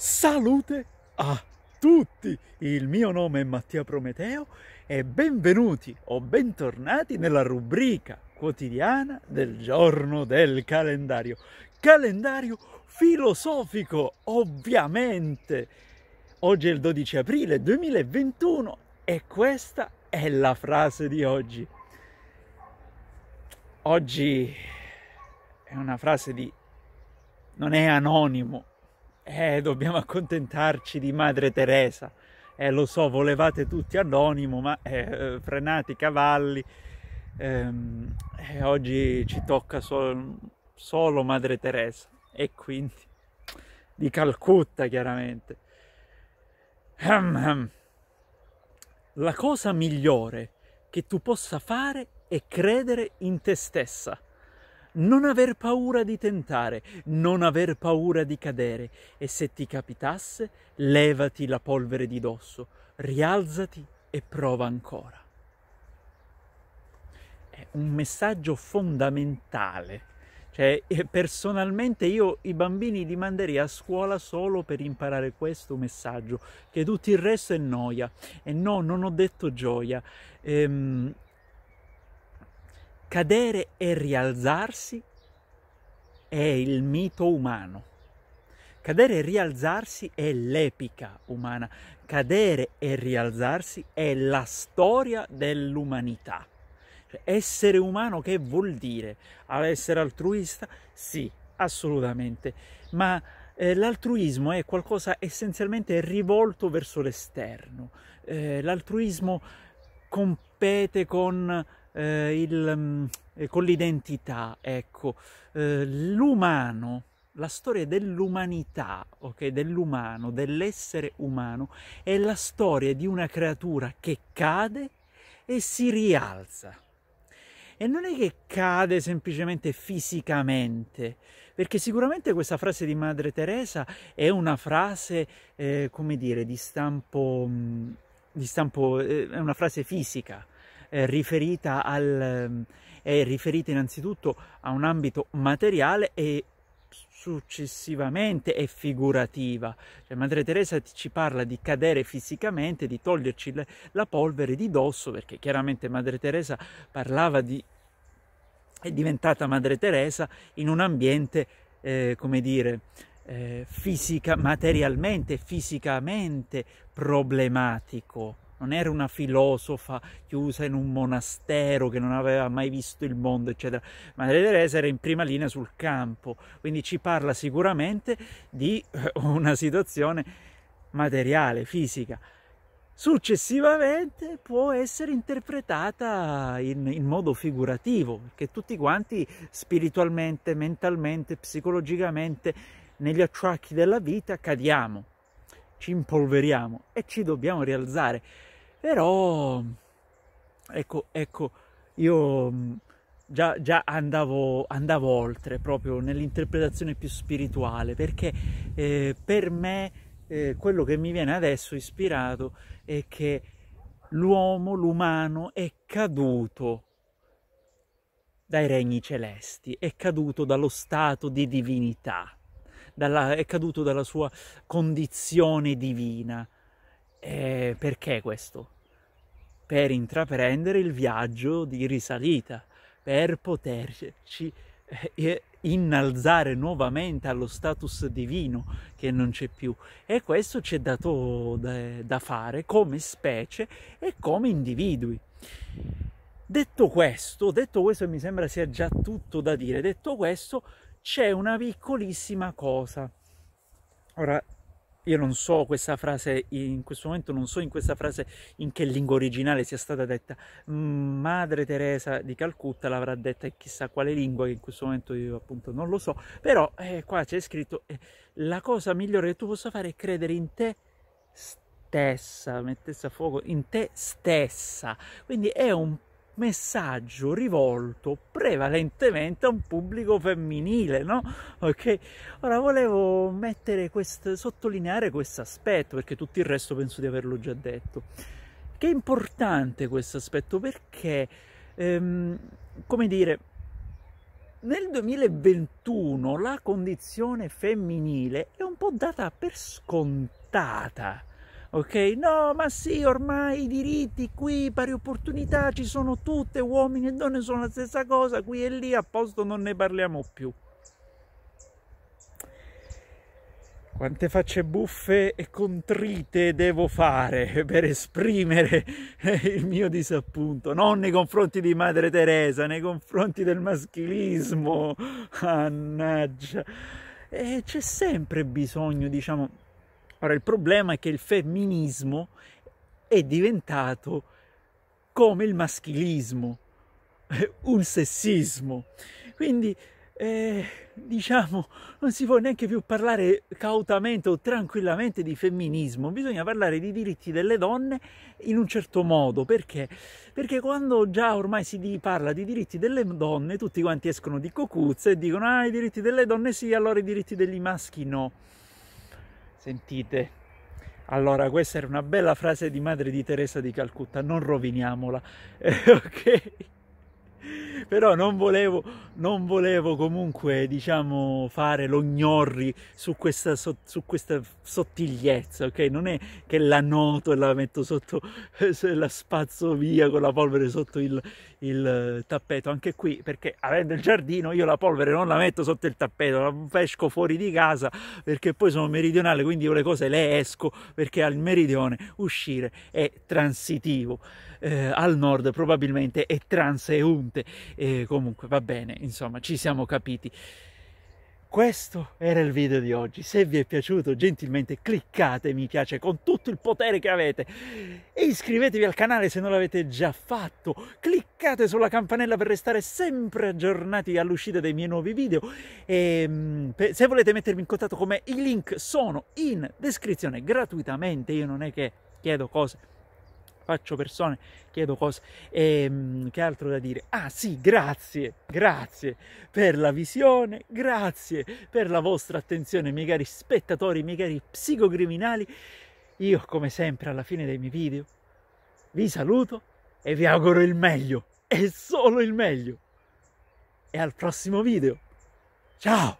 Salute a tutti! Il mio nome è Mattia Prometeo e benvenuti o bentornati nella rubrica quotidiana del giorno del calendario. Calendario filosofico, ovviamente! Oggi è il 12 aprile 2021 e questa è la frase di oggi. Oggi è una frase di... non è anonimo, eh, dobbiamo accontentarci di Madre Teresa. Eh, lo so, volevate tutti anonimo, ma eh, frenate i cavalli. Ehm, eh, oggi ci tocca sol solo Madre Teresa e quindi di Calcutta, chiaramente. La cosa migliore che tu possa fare è credere in te stessa non aver paura di tentare, non aver paura di cadere e se ti capitasse, levati la polvere di dosso, rialzati e prova ancora. È un messaggio fondamentale. Cioè, eh, personalmente io i bambini li manderei a scuola solo per imparare questo messaggio, che tutto il resto è noia. E no, non ho detto gioia. Ehm, Cadere e rialzarsi è il mito umano. Cadere e rialzarsi è l'epica umana. Cadere e rialzarsi è la storia dell'umanità. Cioè, essere umano che vuol dire? Essere altruista? Sì, assolutamente. Ma eh, l'altruismo è qualcosa essenzialmente rivolto verso l'esterno. Eh, l'altruismo compete con eh, il, mm, eh, con l'identità, ecco, eh, l'umano, la storia dell'umanità, ok, dell'umano, dell'essere umano, è la storia di una creatura che cade e si rialza. E non è che cade semplicemente fisicamente, perché sicuramente questa frase di Madre Teresa è una frase, eh, come dire, di stampo, mm, di stampo, eh, è una frase fisica, eh, riferita, al, eh, riferita innanzitutto a un ambito materiale e successivamente è figurativa. Cioè, Madre Teresa ci parla di cadere fisicamente, di toglierci le, la polvere di dosso, perché chiaramente Madre Teresa parlava di... è diventata Madre Teresa in un ambiente, eh, come dire, eh, fisica, materialmente, fisicamente problematico non era una filosofa chiusa in un monastero che non aveva mai visto il mondo, eccetera. Madre Teresa era in prima linea sul campo, quindi ci parla sicuramente di eh, una situazione materiale, fisica. Successivamente può essere interpretata in, in modo figurativo, perché tutti quanti spiritualmente, mentalmente, psicologicamente, negli acciacchi della vita cadiamo ci impolveriamo e ci dobbiamo rialzare. Però, ecco, ecco, io mm, già, già andavo, andavo, oltre proprio nell'interpretazione più spirituale, perché eh, per me eh, quello che mi viene adesso ispirato è che l'uomo, l'umano è caduto dai regni celesti, è caduto dallo stato di divinità dalla, è caduto dalla sua condizione divina. Eh, perché questo? Per intraprendere il viaggio di risalita, per poterci eh, innalzare nuovamente allo status divino che non c'è più e questo ci è dato da, da, fare come specie e come individui. Detto questo, detto questo mi sembra sia già tutto da dire, detto questo c'è una piccolissima cosa. Ora, io non so questa frase, in questo momento non so in questa frase in che lingua originale sia stata detta. Madre Teresa di Calcutta l'avrà detta in chissà quale lingua, che in questo momento io appunto non lo so. Però eh, qua c'è scritto, eh, la cosa migliore che tu possa fare è credere in te stessa, mettesse a fuoco in te stessa. Quindi è un messaggio rivolto prevalentemente a un pubblico femminile, no? Ok? Ora volevo mettere questo, sottolineare questo aspetto, perché tutto il resto penso di averlo già detto. Che è importante questo aspetto perché, ehm, come dire, nel 2021 la condizione femminile è un po' data per scontata ok? No, ma sì, ormai i diritti qui, pari opportunità ci sono tutte, uomini e donne sono la stessa cosa, qui e lì, a posto non ne parliamo più. Quante facce buffe e contrite devo fare per esprimere il mio disappunto, non nei confronti di Madre Teresa, nei confronti del maschilismo, mannaggia. E eh, c'è sempre bisogno, diciamo, Ora il problema è che il femminismo è diventato come il maschilismo, un sessismo. Quindi eh, diciamo, non si può neanche più parlare cautamente o tranquillamente di femminismo, bisogna parlare di diritti delle donne in un certo modo, perché? Perché quando già ormai si parla di diritti delle donne, tutti quanti escono di cocuzza e dicono ah i diritti delle donne sì, allora i diritti degli maschi no. Sentite, allora questa era una bella frase di madre di Teresa di Calcutta, non roviniamola, ok? però non volevo, non volevo comunque diciamo, fare l'ognorri su questa, su questa sottigliezza, ok? Non è che la noto e la metto sotto, la spazzo via con la polvere sotto il, il eh, tappeto, anche qui perché avendo il giardino io la polvere non la metto sotto il tappeto, la pesco fuori di casa perché poi sono meridionale, quindi io le cose le esco perché al meridione uscire è transitivo, eh, al nord probabilmente è transeunte e comunque va bene, insomma, ci siamo capiti. Questo era il video di oggi, se vi è piaciuto gentilmente cliccate mi piace con tutto il potere che avete e iscrivetevi al canale se non l'avete già fatto, cliccate sulla campanella per restare sempre aggiornati all'uscita dei miei nuovi video ehm, e se volete mettermi in contatto con me i link sono in descrizione gratuitamente, io non è che chiedo cose faccio persone, chiedo cose. E, ehm, che altro da dire? Ah sì, grazie, grazie per la visione, grazie per la vostra attenzione, miei cari spettatori, miei cari psicocriminali. Io, come sempre, alla fine dei miei video, vi saluto e vi auguro il meglio, e solo il meglio. E al prossimo video. Ciao!